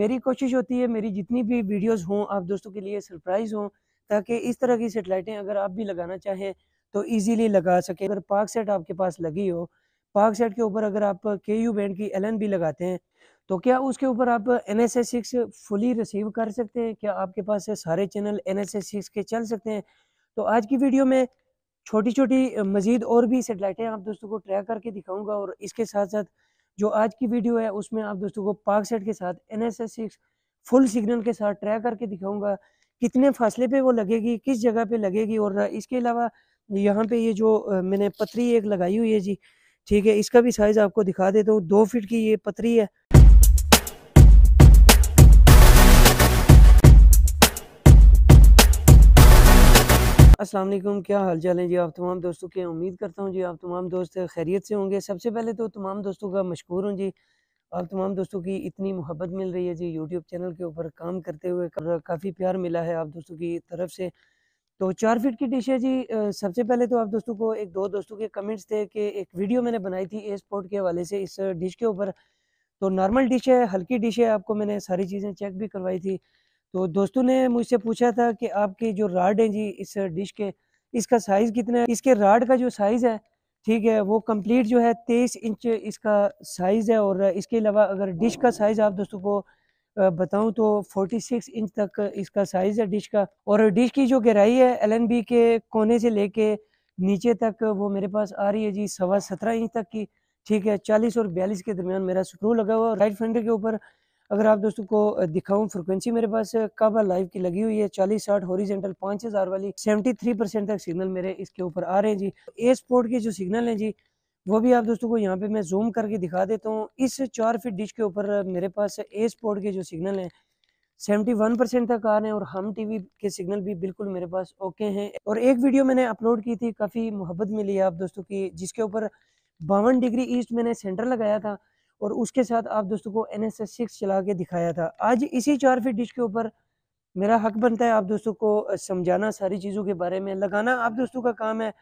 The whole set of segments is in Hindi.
मेरी कोशिश होती है मेरी जितनी भी वीडियोस हों आप दोस्तों के लिए सरप्राइज़ हों ताकि इस तरह की सेटेलाइटें अगर आप भी लगाना चाहें तो इजीली लगा सकें अगर पाक सेट आपके पास लगी हो पाक सेट के ऊपर अगर आप के यू बैंड की एल भी लगाते हैं तो क्या उसके ऊपर आप N S S six fully receive कर सकते हैं क्या आपके पास सारे channel N S S six के चल सकते हैं तो आज की वीडियो में छोटी छोटी मज़ीद और भी सेटेलाइटें आप दोस्तों को ट्रैक करके दिखाऊंगा और इसके साथ साथ जो आज की वीडियो है उसमें आप दोस्तों को पार्क सेट के साथ N S S six full signal के साथ ट्राई करके दिखाऊंगा कितने फासले पे वो लगेगी किस जगह पे लगेगी और इसके अलावा यहाँ पे ये जो मैंने पतरी एक लगाई हुई है जी ठीक है इसका भी साइज़ आपको दिखा देता हूँ दो फिट की ये पतरी है अस्सलाम वालेकुम क्या हाल चाल है जी आप तमाम दोस्तों के उम्मीद करता हूँ जी आप तमाम दोस्त खैरियत से होंगे सबसे पहले तो तमाम दोस्तों का मशहूर हूँ जी आप तमाम दोस्तों की इतनी मोहब्बत मिल रही है जी यूट्यूब चैनल के ऊपर काम करते हुए काफ़ी प्यार मिला है आप दोस्तों की तरफ से तो चार फिट की डिश है जी सबसे पहले तो आप दोस्तों को एक दो दोस्तों के कमेंट्स थे कि एक वीडियो मैंने बनाई थी एयर स्पोर्ट के हवाले से इस डिश के ऊपर तो नॉर्मल डिश है हल्की डिश है आपको मैंने सारी चीज़ें चेक भी करवाई थी तो दोस्तों ने मुझसे पूछा था कि आपके जो राड है जी इस डिश के इसका साइज़ कितना है इसके राड का जो साइज़ है ठीक है वो कंप्लीट जो है तेईस इंच इसका साइज़ है और इसके अलावा अगर डिश का साइज़ आप दोस्तों को बताऊं तो 46 इंच तक इसका साइज़ है डिश का और डिश की जो गहराई है एलएनबी के कोने से लेके नीचे तक वो मेरे पास आ रही है जी सवा सत्रह इंच तक की ठीक है चालीस और बयालीस के दरमियान मेरा स्क्रू लगा हुआ है राइट फ्रंट के ऊपर अगर आप दोस्तों को दिखाऊं फ्रिक्वेंसी मेरे पास काबा लाइव की लगी हुई है चालीस साठ हॉरिजेंटल पाँच हज़ार वाली सेवेंटी थ्री परसेंट तक सिग्नल मेरे इसके ऊपर आ रहे हैं जी ए स्पोर्ट के जो सिग्नल हैं जी वो भी आप दोस्तों को यहाँ पे मैं जूम करके दिखा देता हूँ इस चार फीट डिश के ऊपर मेरे पास ए स्पोर्ट के जो सिग्नल हैं सेवेंटी वन परसेंट तक आ रहे हैं और हम टीवी के सिग्नल भी बिल्कुल मेरे पास ओके हैं और एक वीडियो मैंने अपलोड की थी काफ़ी मोहब्बत मिली आप दोस्तों की जिसके ऊपर बावन डिग्री ईस्ट मैंने सेंटर लगाया था और उसके साथ आप दोस्तों को एन एस एस सिक्स चला के दिखाया था आज इसी चार फीट डिश के ऊपर मेरा हक बनता है आप दोस्तों को समझाना सारी चीज़ों के बारे में लगाना आप दोस्तों का काम है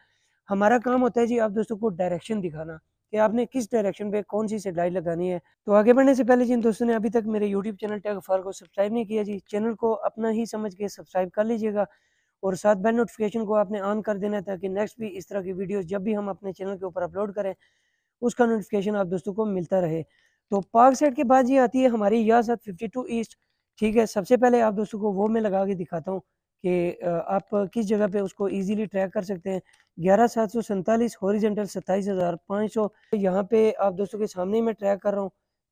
हमारा काम होता है जी आप दोस्तों को डायरेक्शन दिखाना कि आपने किस डायरेक्शन पे कौन सी सेटेलाइट लगानी है तो आगे बढ़ने से पहले जिन दोस्तों ने अभी तक मेरे यूट्यूब चैनल टैग फार को सब्सक्राइब नहीं किया जी चैनल को अपना ही समझ के सब्सक्राइब कर लीजिएगा और साथ बेल नोटिफिकेशन को आपने ऑन कर देना ताकि नेक्स्ट भी इस तरह की वीडियोस जब भी हम अपने चैनल के ऊपर अपलोड करें उसका नोटिफिकेशन आप दोस्तों को मिलता रहे तो पार्क साइड के बाद ये आती है हमारी रियासत फिफ्टी टू ईस्ट ठीक है सबसे पहले आप दोस्तों को वो मैं लगा के दिखाता हूँ कि आप किस जगह पे उसको इजीली ट्रैक कर सकते हैं ग्यारह सात सौ सैंतालीस हॉरिजेंटल सत्ताईस हज़ार पाँच सौ यहाँ पे आप दोस्तों के सामने ही मैं ट्रैक कर रहा हूँ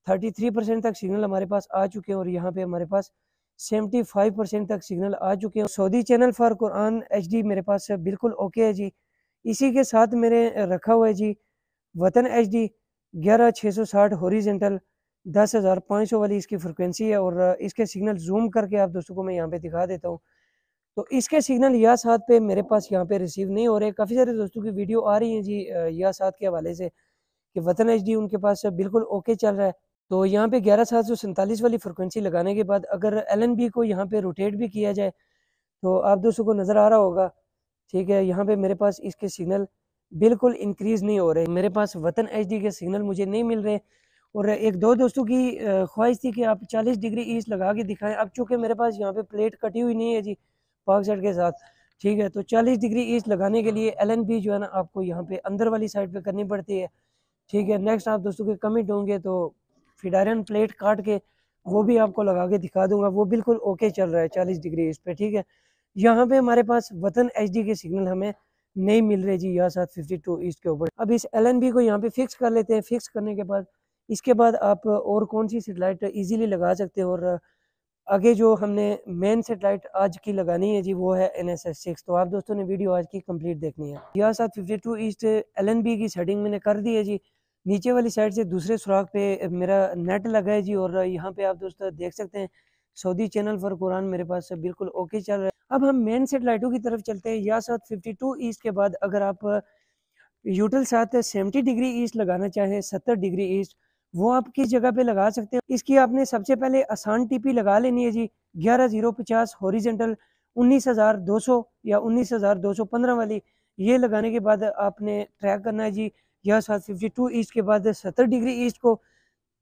थर्टी थ्री परसेंट तक सिग्नल हमारे पास आ चुके हैं और यहाँ पे हमारे पास सेवेंटी फाइव परसेंट तक सिग्नल आ चुके हैं Saudi channel for Quran H मेरे पास बिल्कुल ओके है जी इसी के साथ मेरे रखा हुआ है जी वतन एच डी ग्यारह छः सौ साठ हॉरिजेंटल दस हज़ार पाँच सौ वाली इसकी फ्रिक्वेंसी है और इसके सिग्नल जूम करके आप दोस्तों को मैं यहाँ पे दिखा देता हूँ तो इसके सिग्नल या साथ पे मेरे पास यहाँ पे रिसीव नहीं हो रहे काफ़ी सारे दोस्तों की वीडियो आ रही है जी या साथ के हवाले से कि वतन एच उनके पास बिल्कुल ओके चल रहा है तो यहाँ पे ग्यारह सात सौ सैंतालीस वाली फ्रिक्वेंसी लगाने के बाद अगर एल को यहाँ पे रोटेट भी किया जाए तो आप दोस्तों को नज़र आ रहा होगा ठीक है यहाँ पे मेरे पास इसके सिग्नल बिल्कुल इंक्रीज़ नहीं हो रहे मेरे पास वतन एच के सिग्नल मुझे नहीं मिल रहे और एक दो दोस्तों की ख्वाहिश थी कि आप 40 डिग्री ईस्ट लगा के दिखाएं अब चूंकि मेरे पास यहाँ पे प्लेट कटी हुई नहीं है जी पाक साइड के साथ ठीक है तो 40 डिग्री ईस्ट लगाने के लिए एल जो है ना आपको यहाँ पे अंदर वाली साइड पे करनी पड़ती है ठीक है नेक्स्ट आप दोस्तों के कमिट होंगे तो फिडारन प्लेट काट के वो भी आपको लगा के दिखा दूंगा वो बिल्कुल ओके चल रहा है चालीस डिग्री ईस्ट पे ठीक है यहाँ पे हमारे पास वतन एच के सिग्नल हमें नहीं मिल रही जी यहाँ साथ फिफ्टी टू ईस्ट के ऊपर अब इस एल को यहाँ पे फिक्स कर लेते हैं फिक्स करने के बाद इसके बाद आप और कौन सी सेटेलाइट इजीली लगा सकते हो और आगे जो हमने मेन सेटेलाइट आज की लगानी है जी वो है एन एस एस सिक्स तो आप दोस्तों ने वीडियो आज की कम्प्लीट देखनी है यहाँ साथ fifty two east L N B की सेटिंग मैंने कर दी है जी नीचे वाली साइड से दूसरे सुराख पे मेरा नेट लगा है जी और यहाँ पे आप दोस्तों देख सकते हैं सऊदी चैनल फॉर कुरान मेरे पास बिल्कुल ओके चल रहा है अब हम मेन सेटेलाइटों की तरफ चलते हैं या साथ फिफ्टी टू ईस्ट के बाद अगर आप यूटल uh, साथ सेवेंटी डिग्री ईस्ट लगाना चाहें सत्तर डिग्री ईस्ट वो आप किस जगह पे लगा सकते हैं इसकी आपने सबसे पहले आसान टीपी लगा लेनी है जी ग्यारह जीरो पचास हॉरिजेंटल उन्नीस हज़ार दो सौ या उन्नीस हज़ार दो सौ पंद्रह वाली ये लगाने के बाद आपने ट्रैक करना है जी या साथ फिफ्टी टू ईस्ट के बाद सत्तर डिग्री ईस्ट को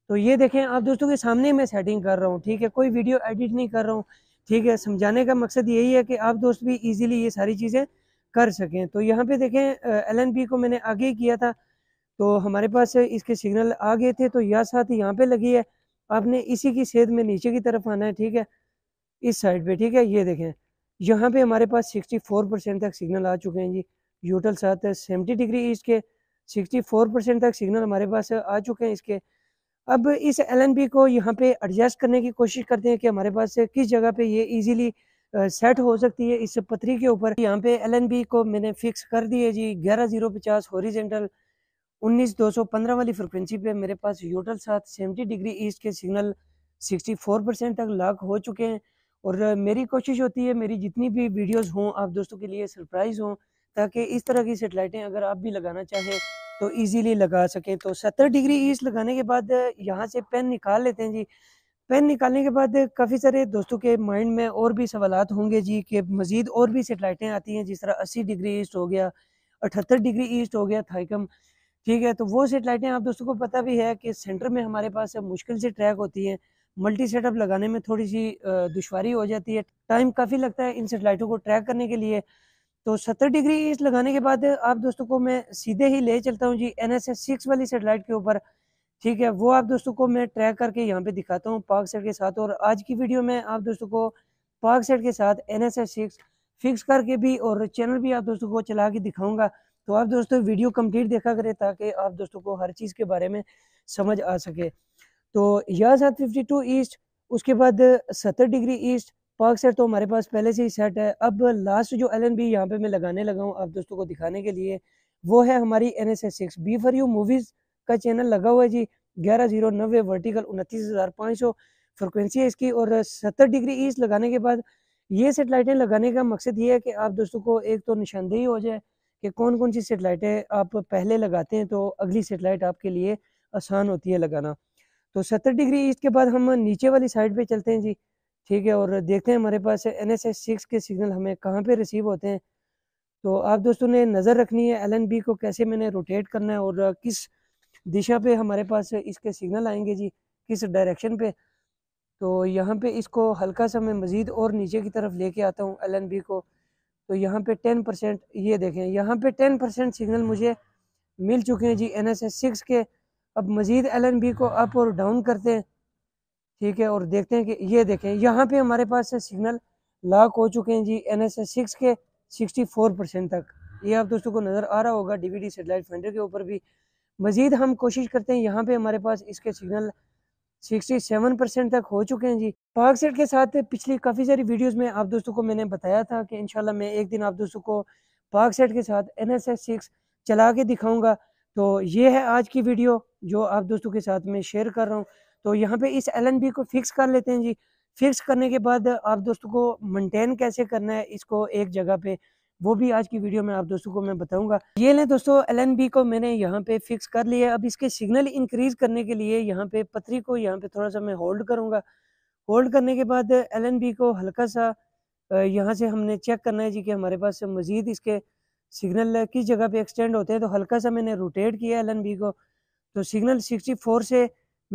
तो ये देखें आप दोस्तों के सामने मैं सेटिंग कर रहा हूँ ठीक है कोई वीडियो एडिट नहीं कर रहा हूँ ठीक है समझाने का मकसद यही है कि आप दोस्त भी इजीली ये सारी चीज़ें कर सकें तो यहाँ पे देखें एल को मैंने आगे किया था तो हमारे पास इसके सिग्नल आ गए थे तो यह साथ यहाँ पे लगी है आपने इसी की सेध में नीचे की तरफ आना है ठीक है इस साइड पे ठीक है ये देखें यहाँ पे हमारे पास 64 परसेंट तक सिग्नल आ चुके हैं जी यूटल साथ सेवेंटी डिग्री इसके 64 परसेंट तक सिग्नल हमारे पास आ चुके हैं इसके अब इस एल को यहाँ पे एडजस्ट करने की कोशिश करते हैं कि हमारे पास किस जगह पे ये इजीली सेट हो सकती है इस पथरी के ऊपर यहाँ पे एल को मैंने फिक्स कर दिए जी ग्यारह जीरो पचास हॉरिजेंटल उन्नीस दो सौ पंद्रह वाली फ्रिक्वेंसी पे मेरे पास यूटल साथ सेवेंटी डिग्री ईस्ट के सिग्नल सिक्सटी फोर परसेंट तक लॉक हो चुके हैं और मेरी कोशिश होती है मेरी जितनी भी वीडियोस हों आप दोस्तों के लिए सरप्राइज़ हों ताकि इस तरह की सेटेलाइटें अगर आप भी लगाना चाहें तो इजीली लगा सकें तो सत्तर डिग्री ईस्ट लगाने के बाद यहाँ से पेन निकाल लेते हैं जी पेन निकालने के बाद काफ़ी सारे दोस्तों के माइंड में और भी सवाल होंगे जी कि मज़ीद और भी सेटेलाइटें आती हैं जिस तरह अस्सी डिग्री ईस्ट हो गया अठहत्तर डिग्री ईस्ट हो गया थाइकम ठीक है तो वो सेटेलाइटें आप दोस्तों को पता भी है कि सेंटर में हमारे पास मुश्किल से ट्रैक होती हैं मल्टी सेटअप लगाने में थोड़ी सी दुशारी हो जाती है टाइम काफ़ी लगता है इन सेटेलाइटों को ट्रैक करने के लिए तो 70 डिग्री इस लगाने के बाद आप दोस्तों को मैं सीधे ही ले चलता हूँ जी एन एस एस सिक्स वाली सेटेलाइट के ऊपर ठीक है वो आप दोस्तों को मैं ट्रैक करके यहाँ पे दिखाता हूँ पार्क सेट के साथ और आज की वीडियो में आप दोस्तों को पाक सेट के साथ N S S six fix करके भी और चैनल भी आप दोस्तों को चला के दिखाऊंगा तो आप दोस्तों वीडियो कम्प्लीट देखा करें ताकि आप दोस्तों को हर चीज़ के बारे में समझ आ सके तो यह सात फिफ्टी टू ईस्ट उसके बाद सत्तर डिग्री ईस्ट पार्क सेट तो हमारे पास पहले से ही सेट है अब लास्ट जो एल एन बी यहाँ पे मैं लगाने लगा हूँ आप दोस्तों को दिखाने के लिए वो है हमारी N S S six B for U movies का चैनल लगा हुआ है जी ग्यारह जीरो नब्बे वर्टिकल उनतीस हज़ार पाँच सौ फ्रिक्वेंसी है इसकी और सत्तर डिग्री ईस्ट लगाने के बाद ये सेटेलाइटें लगाने का मकसद ये है कि आप दोस्तों को एक तो निशानदेही हो जाए कि कौन कौन सी सेटेलाइटें आप पहले लगाते हैं तो अगली सेटेलाइट आपके लिए आसान होती है लगाना तो सत्तर डिग्री ईस्ट के बाद हम नीचे वाली साइड पर चलते हैं जी ठीक है और देखते हैं हमारे पास एन एस एस सिक्स के सिग्नल हमें कहाँ पे रिसीव होते हैं तो आप दोस्तों ने नज़र रखनी है एल एन बी को कैसे मैंने रोटेट करना है और किस दिशा पे हमारे पास इसके सिग्नल आएंगे जी किस डायरेक्शन पे तो यहाँ पे इसको हल्का सा मैं मज़ीद और नीचे की तरफ लेके आता हूँ एल एन बी को तो यहाँ पे टेन परसेंट ये देखें यहाँ पे टेन परसेंट सिग्नल मुझे मिल चुके हैं जी एन एस एस सिक्स के अब मज़ीद एल एन बी को अप और डाउन करते हैं ठीक है और देखते हैं कि ये देखें यहाँ पे हमारे पास से सिग्नल लॉक हो चुके हैं जी एन एस एस सिक्स के सिक्सटी फोर परसेंट तक ये आप दोस्तों को नज़र आ रहा होगा डीवीडी वी डी सेटेलाइट फेंडर के ऊपर भी मज़ीद हम कोशिश करते हैं यहाँ पे हमारे पास इसके सिग्नल सिक्सटी सेवन परसेंट तक हो चुके हैं जी पार्क सेट के साथ पिछली काफ़ी सारी वीडियोज़ में आप दोस्तों को मैंने बताया था कि इन मैं एक दिन आप दोस्तों को पार्क सेट के साथ एन एस एस सिक्स चला के दिखाऊंगा तो ये है आज की वीडियो जो आप दोस्तों के साथ मैं शेयर कर रहा हूँ तो यहाँ पे इस एल को फिक्स कर लेते हैं जी फिक्स करने के बाद आप दोस्तों को मेंटेन कैसे करना है इसको एक जगह पे वो भी आज की वीडियो में आप दोस्तों को मैं बताऊंगा ये लें दोस्तों एल को मैंने यहाँ पे फिक्स कर लिया अब इसके सिग्नल इंक्रीज करने के लिए यहाँ पे पथरी को यहाँ पे थोड़ा सा मैं होल्ड करूंगा होल्ड करने के बाद एल को हल्का सा यहाँ से हमने चेक करना है जी कि हमारे पास मज़ीद इसके सिग्नल किस जगह पे एक्सटेंड होते हैं तो हल्का सा मैंने रोटेट किया एल को तो सिग्नल 64 से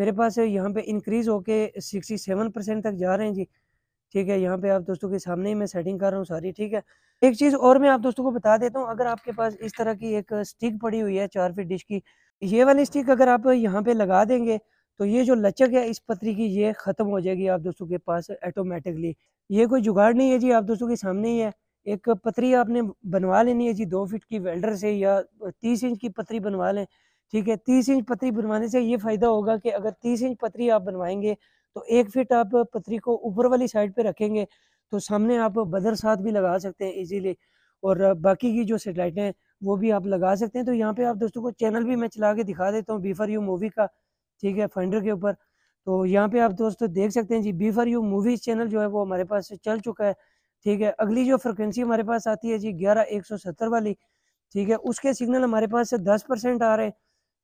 मेरे पास यहाँ पे इंक्रीज़ होके सिक्सटी सेवन परसेंट तक जा रहे हैं जी ठीक है यहाँ पे आप दोस्तों के सामने ही मैं सेटिंग कर रहा हूँ सारी ठीक है एक चीज़ और मैं आप दोस्तों को बता देता हूँ अगर आपके पास इस तरह की एक स्टिक पड़ी हुई है चार फीट डिश की ये वाली स्टिक अगर आप यहाँ पे लगा देंगे तो ये जो लचक है इस पत्री की ये ख़त्म हो जाएगी आप दोस्तों के पास ऑटोमेटिकली ये कोई जुगाड़ नहीं है जी आप दोस्तों के सामने ही है एक पत्री आपने बनवा लेनी है जी दो फीट की वेल्डर से या तीस इंच की पत्री बनवा लें ठीक है तीस इंच पतरी बनवाने से ये फ़ायदा होगा कि अगर तीस इंच पतरी आप बनवाएंगे तो एक फिट आप पतरी को ऊपर वाली साइड पे रखेंगे तो सामने आप बदर साथ भी लगा सकते हैं इजीली और बाकी की जो सेटेलाइटें हैं वो भी आप लगा सकते हैं तो यहाँ पे आप दोस्तों को चैनल भी मैं चला के दिखा देता हूँ बी यू मूवी का ठीक है फंडर के ऊपर तो यहाँ पे आप दोस्तों देख सकते हैं जी बी यू मूवीज चैनल जो है वो हमारे पास चल चुका है ठीक है अगली जो फ्रिक्वेंसी हमारे पास आती है जी ग्यारह एक सौ सत्तर वाली ठीक है उसके सिग्नल हमारे पास दस परसेंट आ रहे हैं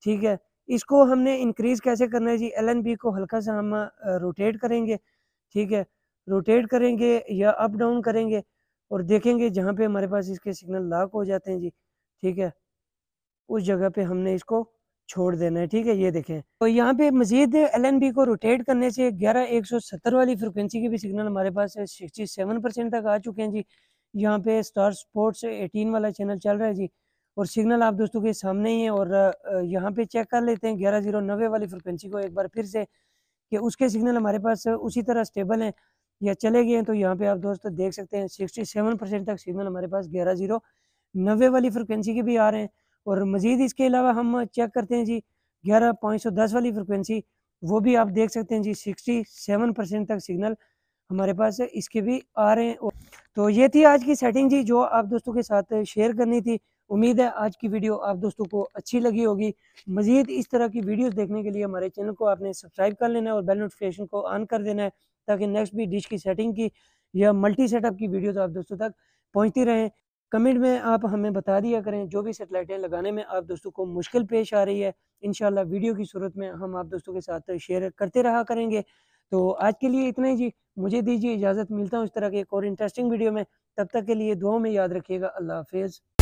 ठीक है इसको हमने इंक्रीज कैसे करना है जी एल एन बी को हल्का सा हम रोटेट करेंगे ठीक है रोटेट करेंगे या अप डाउन करेंगे और देखेंगे जहाँ पे हमारे पास इसके सिग्नल लॉक हो जाते हैं जी ठीक है उस जगह पे हमने इसको छोड़ देना है ठीक है ये देखें तो यहाँ पे मजीद एल एन बी को रोटेट करने से ग्यारह एक सौ सत्तर वाली फ्रिक्वेंसी के भी सिग्नल हमारे पास सिक्सटी सेवन परसेंट तक आ चुके हैं जी यहाँ पे स्टार स्पोर्ट्स एटीन वाला चैनल चल रहा है जी और सिग्नल आप दोस्तों के सामने ही है और यहाँ पे चेक कर लेते हैं ग्यारह जीरो नब्बे वाली फ्रिक्वेंसी को एक बार फिर से कि उसके सिग्नल हमारे पास उसी तरह स्टेबल हैं या चले गए हैं तो यहाँ पे आप दोस्त देख सकते हैं सिक्सटी सेवन परसेंट तक सिग्नल हमारे पास ग्यारह जीरो नब्बे वाली फ्रिक्वेंसी के भी आ रहे हैं और मज़ीद इसके अलावा हम चेक करते हैं जी ग्यारह पाँच सौ दस वाली फ्रिक्वेंसी वो भी आप देख सकते हैं जी सिक्सटी सेवन परसेंट तक सिग्नल हमारे पास इसके भी आ रहे हैं तो ये थी आज की सेटिंग जी जो आप दोस्तों के साथ शेयर करनी थी उम्मीद है आज की वीडियो आप दोस्तों को अच्छी लगी होगी मजीद इस तरह की वीडियोस देखने के लिए हमारे चैनल को आपने सब्सक्राइब कर लेना है और बेल नोटिफिकेशन को ऑन कर देना है ताकि नेक्स्ट भी डिश की सेटिंग की या मल्टी सेटअप की वीडियो तो आप दोस्तों तक पहुँचती रहें कमेंट में आप हमें बता दिया करें जो भी सेटेलाइटें लगाने में आप दोस्तों को मुश्किल पेश आ रही है इन वीडियो की सूरत में हम आप दोस्तों के साथ शेयर करते रहा करेंगे तो आज के लिए इतना ही जी मुझे दीजिए इजाज़त मिलता हूँ इस तरह के एक और इंटरेस्टिंग वीडियो में तब तक के लिए दुआ में याद रखिएगा अल्लाह हाफिज़